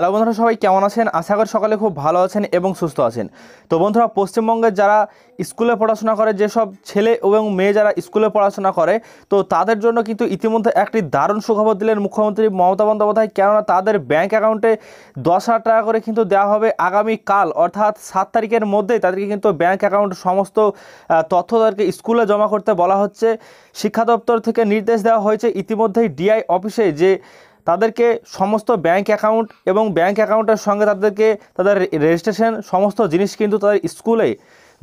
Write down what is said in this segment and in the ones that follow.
hello বন্ধুরা সবাই কেমন আছেন আশা করি সকালে খুব ভালো আছেন এবং সুস্থ আছেন তো বন্ধুরা পশ্চিমবঙ্গের যারা স্কুলে পড়াশোনা করে যেসব ছেলে এবং মেয়ে যারা স্কুলে পড়াশোনা করে তো তাদের জন্য কিন্তু ইতিমধ্যে একটি দারুণ সুখবর দিলেন মুখ্যমন্ত্রী মমতা বন্দ্যোপাধ্যায় কেননা তাদের ব্যাংক অ্যাকাউন্টে দশ হাজার টাকা করে কিন্তু দেওয়া হবে আগামী কাল অর্থাৎ সাত তারিখের মধ্যেই তাদেরকে কিন্তু ব্যাংক অ্যাকাউন্ট সমস্ত তথ্য তাদেরকে স্কুলে জমা করতে বলা হচ্ছে শিক্ষা দপ্তর থেকে নির্দেশ দেওয়া হয়েছে ইতিমধ্যেই ডিআই অফিসে যে তাদেরকে সমস্ত ব্যাংক অ্যাকাউন্ট এবং ব্যাংক অ্যাকাউন্টের সঙ্গে তাদেরকে তাদের রেজিস্ট্রেশন সমস্ত জিনিস কিন্তু তাদের স্কুলে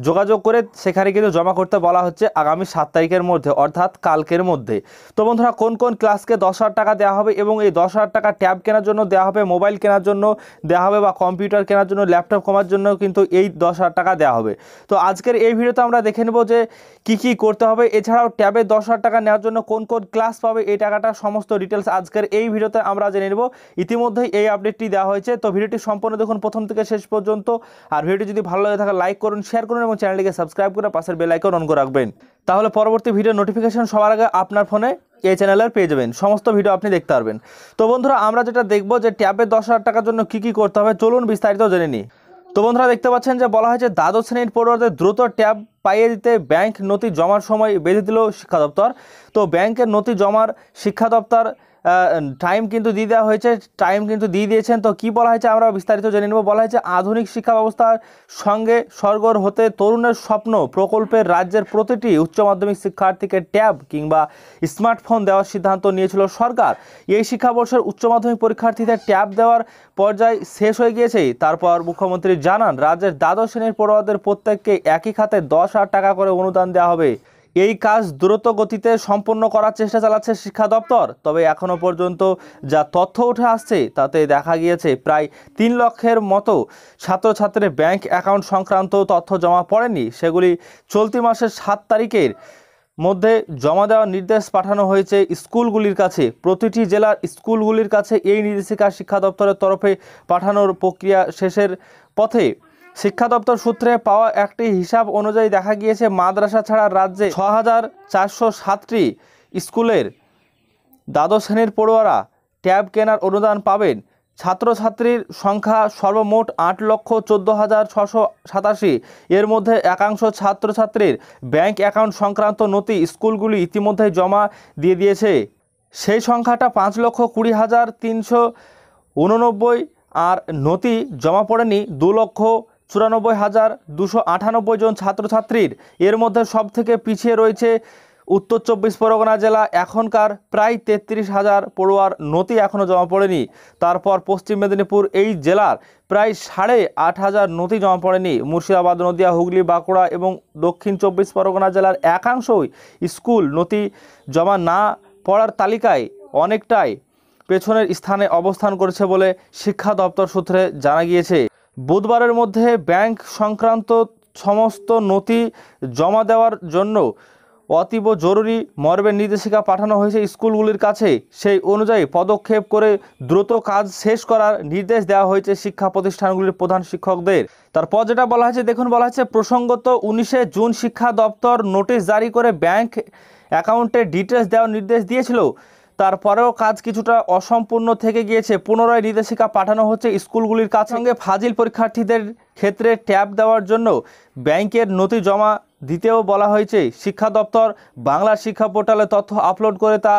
যোগাযোগ করে সেখানে কিন্তু জমা করতে বলা হচ্ছে আগামী সাত তারিখের মধ্যে অর্থাৎ কালকের মধ্যে তো বন্ধুরা কোন কোন ক্লাসকে দশ হাজার টাকা দেওয়া হবে এবং এই দশ হাজার টাকা ট্যাব কেনার জন্য দেওয়া হবে মোবাইল কেনার জন্য দেওয়া হবে বা কম্পিউটার কেনার জন্য ল্যাপটপ কমার জন্য কিন্তু এই দশ হাজার টাকা দেওয়া হবে তো আজকের এই ভিডিওতে আমরা দেখে নেব যে কি কি করতে হবে এছাড়াও ট্যাবে দশ হাজার টাকা নেওয়ার জন্য কোন কোন ক্লাস পাবে এই টাকাটা সমস্ত ডিটেলস আজকের এই ভিডিওতে আমরা জেনে নেব ইতিমধ্যেই এই আপডেটটি দেওয়া হয়েছে তো ভিডিওটি সম্পূর্ণ দেখুন প্রথম থেকে শেষ পর্যন্ত আর ভিডিওটি যদি ভালো লাগে থাকে লাইক করুন শেয়ার করুন এবং চ্যানেলটিকে সাবস্ক্রাইব করে পাশের বেল আইকন অন করে রাখবেন তাহলে পরবর্তী ভিডিও নোটিফিকেশন সবার আগে আপনার ফোনে এই চ্যানেলের পেয়ে যাবেন সমস্ত ভিডিও আপনি দেখতে পারবেন তো বন্ধুরা আমরা যেটা দেখব যে ট্যাবে দশ হাজার টাকার জন্য কী কী করতে হবে চলুন বিস্তারিত জেনে নিই তো বন্ধুরা দেখতে পাচ্ছেন যে বলা হয়েছে দ্বাদশ শ্রেণীর পড়ুয়াদের দ্রুত ট্যাব পাইয়ে দিতে ব্যাংক নথি জমার সময় বেঁধে দিল শিক্ষা দপ্তর তো ব্যাংকের নথি জমার শিক্ষা দপ্তর টাইম কিন্তু দিয়ে দেওয়া হয়েছে টাইম কিন্তু দিয়ে দিয়েছেন তো কি বলা হয়েছে আমরা বিস্তারিত জেনে নেব বলা হয়েছে আধুনিক শিক্ষা ব্যবস্থার সঙ্গে সরগর হতে তরুণের স্বপ্ন প্রকল্পের রাজ্যের প্রতিটি উচ্চ মাধ্যমিক শিক্ষার্থীকে ট্যাব কিংবা স্মার্টফোন দেওয়ার সিদ্ধান্ত নিয়েছিল সরকার এই শিক্ষাবর্ষের উচ্চ মাধ্যমিক পরীক্ষার্থীদের ট্যাব দেওয়ার পর্যায় শেষ হয়ে গিয়েছে তারপর মুখ্যমন্ত্রী জানান রাজ্যের দ্বাদশ শ্রেণীর পড়ুয়াদের প্রত্যেককে একই খাতে দশ হাজার টাকা করে অনুদান দেওয়া হবে এই কাজ দ্রুত গতিতে সম্পন্ন করার চেষ্টা চালাচ্ছে শিক্ষা দপ্তর তবে এখনও পর্যন্ত যা তথ্য উঠে আসছে তাতে দেখা গিয়েছে প্রায় তিন লক্ষের মতো ছাত্রছাত্রীর ব্যাংক অ্যাকাউন্ট সংক্রান্ত তথ্য জমা পড়েনি সেগুলি চলতি মাসের সাত তারিখের মধ্যে জমা দেওয়ার নির্দেশ পাঠানো হয়েছে স্কুলগুলির কাছে প্রতিটি জেলার স্কুলগুলির কাছে এই নির্দেশিকা শিক্ষা দপ্তরের তরফে পাঠানোর প্রক্রিয়া শেষের পথে শিক্ষা দপ্তর সূত্রে পাওয়া একটি হিসাব অনুযায়ী দেখা গিয়েছে মাদ্রাসা ছাড়া রাজ্যে ছ হাজার চারশো সাতটি স্কুলের দ্বাদশ শ্রেণীর পড়ুয়ারা ট্যাব কেনার অনুদান পাবেন ছাত্রছাত্রীর সংখ্যা সর্বমোট আট লক্ষ চোদ্দো হাজার ছশো সাতাশি এর মধ্যে একাংশ ছাত্রছাত্রীর ব্যাংক অ্যাকাউন্ট সংক্রান্ত নথি স্কুলগুলি ইতিমধ্যে জমা দিয়ে দিয়েছে সেই সংখ্যাটা পাঁচ লক্ষ কুড়ি হাজার তিনশো উননব্বই আর নথি জমা পড়েনি দু লক্ষ চুরানব্বই হাজার দুশো আটানব্বই জন ছাত্রছাত্রীর এর মধ্যে সবথেকে পিছিয়ে রয়েছে উত্তর চব্বিশ পরগনা জেলা এখনকার প্রায় তেত্রিশ হাজার পড়ুয়ার নথি এখনও জমা পড়েনি তারপর পশ্চিম মেদিনীপুর এই জেলার প্রায় সাড়ে আট হাজার নথি জমা পড়েনি মুর্শিদাবাদ নদিয়া হুগলি বাঁকুড়া এবং দক্ষিণ চব্বিশ পরগনা জেলার একাংশই স্কুল নথি জমা না পড়ার তালিকায় অনেকটাই পেছনের স্থানে অবস্থান করেছে বলে শিক্ষা দপ্তর সূত্রে জানা গিয়েছে বুধবারের মধ্যে ব্যাংক সংক্রান্ত সমস্ত নথি জমা দেওয়ার জন্য অতীব জরুরি মর্মের নির্দেশিকা পাঠানো হয়েছে স্কুলগুলির কাছে সেই অনুযায়ী পদক্ষেপ করে দ্রুত কাজ শেষ করার নির্দেশ দেওয়া হয়েছে শিক্ষা প্রতিষ্ঠানগুলির প্রধান শিক্ষকদের তারপর যেটা বলা হয়েছে দেখুন বলা হয়েছে প্রসঙ্গত উনিশে জুন শিক্ষা দপ্তর নোটিশ জারি করে ব্যাংক অ্যাকাউন্টে ডিটেলস দেওয়ার নির্দেশ দিয়েছিল তারপরেও কাজ কিছুটা অসম্পূর্ণ থেকে গিয়েছে পুনরায় নির্দেশিকা পাঠানো হচ্ছে স্কুলগুলির কাছ সঙ্গে ফাজিল পরীক্ষার্থীদের ক্ষেত্রে ট্যাব দেওয়ার জন্য ব্যাংকের নথি জমা দিতেও বলা হয়েছে শিক্ষা দপ্তর বাংলা শিক্ষা পোর্টালে তথ্য আপলোড করে তা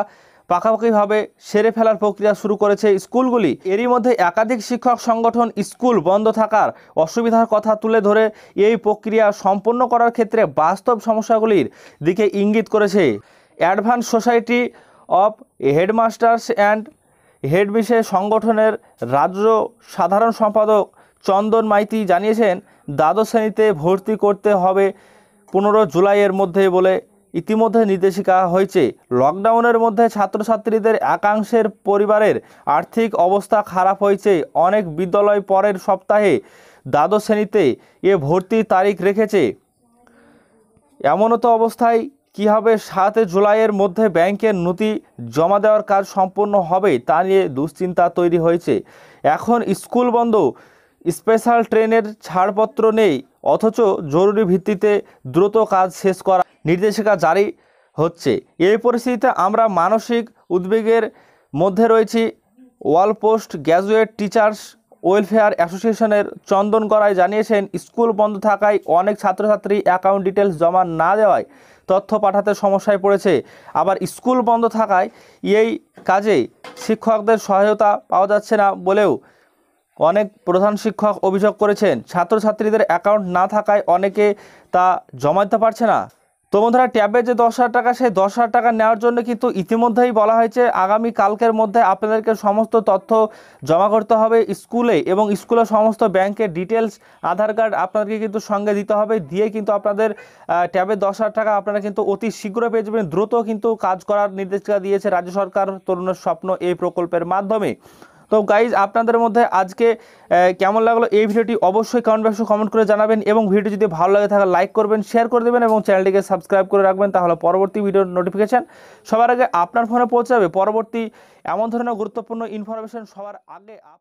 পাকাপাকিভাবে সেরে ফেলার প্রক্রিয়া শুরু করেছে স্কুলগুলি এরই মধ্যে একাধিক শিক্ষক সংগঠন স্কুল বন্ধ থাকার অসুবিধার কথা তুলে ধরে এই প্রক্রিয়া সম্পন্ন করার ক্ষেত্রে বাস্তব সমস্যাগুলির দিকে ইঙ্গিত করেছে advance society of headmasters and head বিশেষ সংগঠনের রাজ্য সাধারণ সম্পাদক চন্দন মাইতি জানিয়েছেন দ্বাদশ শ্রেণীতে ভর্তি করতে হবে পনেরো জুলাইয়ের মধ্যে বলে ইতিমধ্যে নির্দেশিকা হয়েছে লকডাউনের মধ্যে ছাত্রছাত্রীদের একাংশের পরিবারের আর্থিক অবস্থা খারাপ হয়েছে অনেক বিদ্যালয় পরের সপ্তাহে দ্বাদশ শ্রেণীতে এ ভর্তির তারিখ রেখেছে এমনত অবস্থায় কীভাবে সাত জুলাইয়ের মধ্যে ব্যাংকের নথি জমা দেওয়ার কাজ সম্পন্ন হবে তা নিয়ে দুশ্চিন্তা তৈরি হয়েছে এখন স্কুল বন্ধ স্পেশাল ট্রেনের ছাড়পত্র নেই অথচ জরুরি ভিত্তিতে দ্রুত কাজ শেষ করা নির্দেশিকা জারি হচ্ছে এই পরিস্থিতিতে আমরা মানসিক উদ্বেগের মধ্যে রয়েছি all post graduate teachers welfare অ্যাসোসিয়েশনের চন্দন গড়াই জানিয়েছেন স্কুল বন্ধ থাকায় অনেক ছাত্রছাত্রী অ্যাকাউন্ট ডিটেলস জমা না দেওয়ায় তথ্য পাঠাতে সমস্যায় পড়েছে আবার স্কুল বন্ধ থাকায় এই কাজে শিক্ষকদের সহায়তা পাওয়া যাচ্ছে না বলেও অনেক প্রধান শিক্ষক অভিযোগ করেছেন ছাত্রছাত্রীদের অ্যাকাউন্ট না থাকায় অনেকে তা জমা দিতে পারছে না তো বন্ধুরা ট্যাবে যে দশ হাজার টাকা সেই দশ হাজার টাকা নেওয়ার জন্য কিন্তু ইতিমধ্যেই বলা হয়েছে আগামী কালকের মধ্যে আপনাদেরকে সমস্ত তথ্য জমা করতে হবে স্কুলে এবং স্কুলের সমস্ত ব্যাংকের ডিটেলস আধার কার্ড আপনাদেরকে কিন্তু সঙ্গে দিতে হবে দিয়ে কিন্তু আপনাদের ট্যাবে দশ হাজার টাকা আপনারা কিন্তু অতি শীঘ্র পেয়ে যাবেন দ্রুত কিন্তু কাজ করার নির্দেশিকা দিয়েছে রাজ্য সরকার তরুণের স্বপ্ন এই প্রকল্পের মাধ্যমে তো গাইজ আপনাদের মধ্যে আজকে কেমন লাগলো এই ভিডিওটি অবশ্যই কমেন্ট বক্সে কমেন্ট করে জানাবেন এবং ভিডিও যদি ভালো লাগে থাকে লাইক করবেন শেয়ার করে দেবেন এবং চ্যানেলটিকে সাবস্ক্রাইব করে রাখবেন তাহলে পরবর্তী ভিডিও নোটিফিকেশান সবার আগে আপনার ফোনে পৌঁছাবে পরবর্তী এমন ধরনের গুরুত্বপূর্ণ ইনফরমেশান সবার আগে